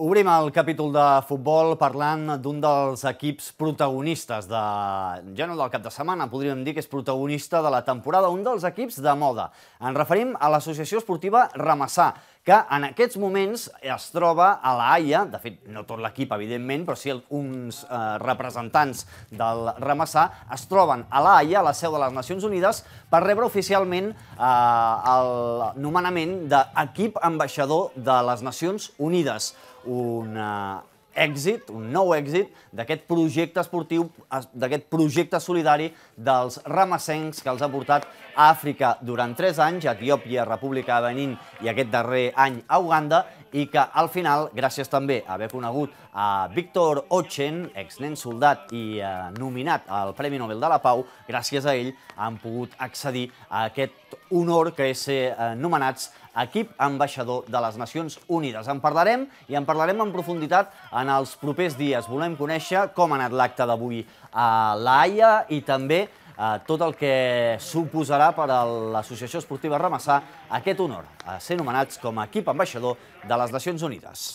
Obrim el capítol de futbol parlant d'un dels equips protagonistes de... ja no del cap de setmana, podríem dir que és protagonista de la temporada, un dels equips de moda. Ens referim a l'associació esportiva Ramassà, que en aquests moments es troba a la Haia, de fet, no tot l'equip, evidentment, però sí uns eh, representants del Ramassà, es troben a la Haia, a la seu de les Nacions Unides, per rebre oficialment eh, el nomenament d'equip ambaixador de les Nacions Unides un eh, èxit, un nou èxit d'aquest projecte esportiu, d'aquest projecte solidari dels ramassencs que els ha portat a Àfrica durant 3 anys, a Etiòpia, República de Benín i aquest darrer any a Uganda, i que al final, gràcies també a haver conegut a Víctor Ochen, ex-nen soldat i eh, nominat al Premi Nobel de la Pau, gràcies a ell han pogut accedir a aquest honor que és ser eh, nomenats equip ambaixador de les Nacions Unides. En parlarem i en parlarem en profunditat en els propers dies. Volem conèixer com ha anat l'acte d'avui a l'AIA i també Eh, tot el que suposarà per a l'Associació Esportiva Ramassà aquest honor, a ser nomenats com a equip ambaixador de les Nacions Unides.